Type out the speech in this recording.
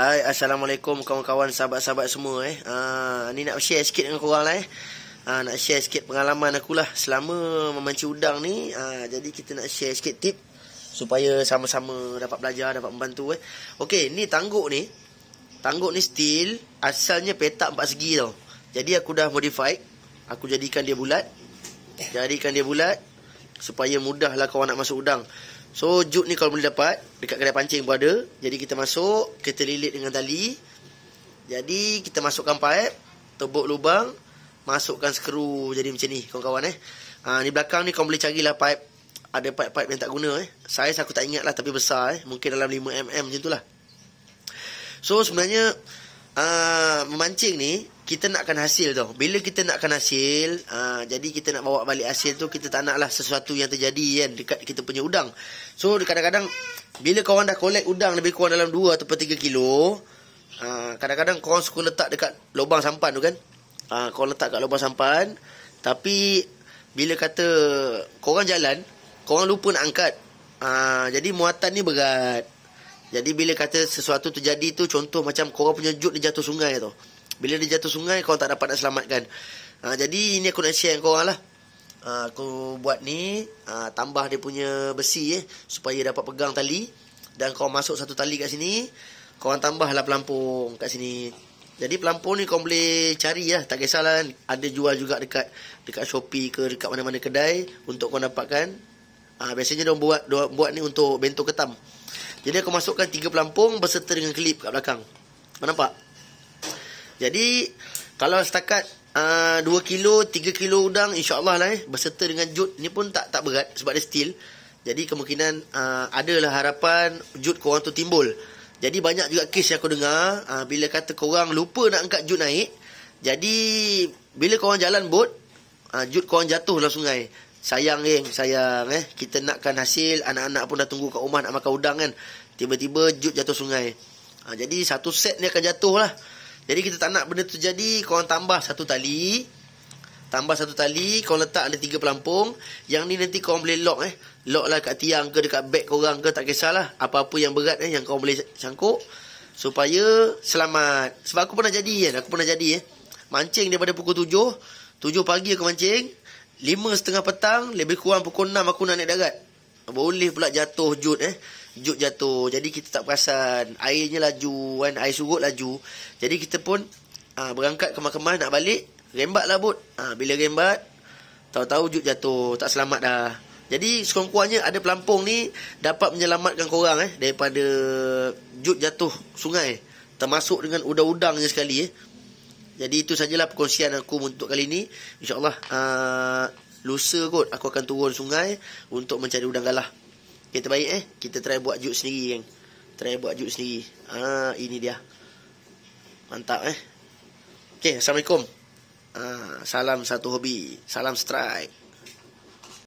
Hai, Assalamualaikum kawan-kawan sahabat-sahabat semua eh. Ha, ni nak share sikit dengan korang lah eh. Ha, nak share sikit pengalaman aku lah selama memancing udang ni. Ha, jadi kita nak share sikit tip supaya sama-sama dapat belajar, dapat membantu eh. Okey, ni tangguk ni. Tangguk ni steel, asalnya petak empat segi tau. Jadi aku dah modify, aku jadikan dia bulat. Jadikan dia bulat, supaya mudah lah kau nak masuk udang. So jute ni kalau boleh dapat dekat kedai pancing pun ada. Jadi kita masuk, kita lilit dengan tali. Jadi kita masukkan paip, tebuk lubang, masukkan skru. Jadi macam ni kawan-kawan eh. Ha ni belakang ni kau boleh carilah paip. Ada paip-paip yang tak guna eh. Saiz aku tak ingat lah tapi besar eh. Mungkin dalam 5 mm macam itulah. So sebenarnya Ah, memancing ni kita nakkan hasil tu. Bila kita nakkan hasil, uh, jadi kita nak bawa balik hasil tu, kita tak naklah sesuatu yang terjadi kan dekat kita punya udang. So, kadang-kadang bila kau dah collect udang lebih kurang dalam 2 atau 3 kilo, ah, kadang-kadang uh, kau suka letak dekat lubang sampan tu kan. Uh, kau letak kat lubang sampan, tapi bila kata kau jalan, kau orang lupa nak angkat. Uh, jadi muatan ni berat. Jadi bila kata sesuatu terjadi tu contoh macam korang punya jut dia jatuh sungai tu. Bila dia jatuh sungai kau tak dapat nak selamatkan. Ha, jadi ini aku nak share dengan korang lah. Ha, aku buat ni ha, tambah dia punya besi eh, supaya dapat pegang tali. Dan kau masuk satu tali kat sini. Kau tambah lah pelampung kat sini. Jadi pelampung ni kau boleh cari lah. Tak kisahlah Ada jual juga dekat dekat Shopee ke dekat mana-mana kedai. Untuk kau dapatkan Ah biasanya dia buat dia buat ni untuk bentuk ketam. Jadi aku masukkan tiga pelampung berserta dengan klip kat belakang. Kau nampak? Jadi kalau setakat uh, ah, 2 kilo, 3 kilo udang insya-Allah lah eh berserta dengan jut ni pun tak tak berat sebab dia steel. Jadi kemungkinan uh, adalah harapan jut kau orang tu timbul. Jadi banyak juga kes yang aku dengar uh, bila kata kau orang lupa nak angkat jut naik. Jadi bila kau orang jalan bot, uh, jut kau jatuh dalam sungai. Sayang eh, sayang eh. Kita nakkan hasil, anak-anak pun dah tunggu kat rumah nak makan udang kan. Tiba-tiba jut jatuh sungai. Ha, jadi satu set ni akan jatuh lah. Jadi kita tak nak benda tu jadi, korang tambah satu tali. Tambah satu tali, korang letak ada tiga pelampung. Yang ni nanti korang boleh lock eh. Lock lah kat tiang ke, dekat beg korang ke, tak kisahlah. Apa-apa yang berat eh, yang korang boleh sangkut. Supaya selamat. Sebab aku pernah jadi kan, aku pernah jadi eh. Mancing daripada pukul tujuh. Tujuh pagi aku mancing. Lima setengah petang, lebih kurang pukul enam aku nak naik darat. Boleh pula jatuh jut eh. Jut jatuh. Jadi kita tak perasan. Airnya laju kan. Air surut laju. Jadi kita pun aa, ah, berangkat kemah-kemah nak balik. Rembat lah bot. Aa, ah, bila rembat, tahu-tahu jut jatuh. Tak selamat dah. Jadi sekurang-kurangnya ada pelampung ni dapat menyelamatkan korang eh. Daripada jut jatuh sungai. Termasuk dengan udang-udang je sekali eh. Jadi itu sajalah perkongsian aku untuk kali ini. InsyaAllah uh, lusa kot aku akan turun sungai untuk mencari udang galah. Kita okay, baik eh. Kita try buat jut sendiri kan. Try buat jut sendiri. Ah uh, ini dia. Mantap eh. Okey, Assalamualaikum. Uh, salam satu hobi. Salam strike.